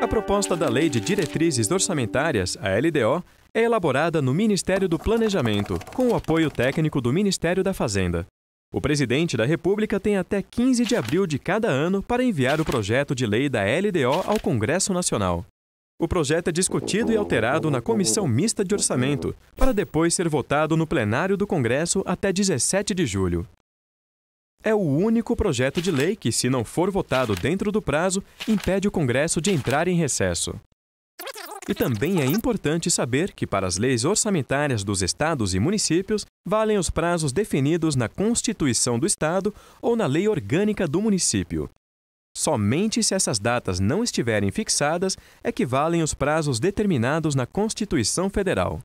A proposta da Lei de Diretrizes Orçamentárias, a LDO, é elaborada no Ministério do Planejamento, com o apoio técnico do Ministério da Fazenda. O presidente da República tem até 15 de abril de cada ano para enviar o projeto de lei da LDO ao Congresso Nacional. O projeto é discutido e alterado na Comissão Mista de Orçamento, para depois ser votado no plenário do Congresso até 17 de julho é o único projeto de lei que, se não for votado dentro do prazo, impede o Congresso de entrar em recesso. E também é importante saber que, para as leis orçamentárias dos estados e municípios, valem os prazos definidos na Constituição do Estado ou na Lei Orgânica do Município. Somente se essas datas não estiverem fixadas é que valem os prazos determinados na Constituição Federal.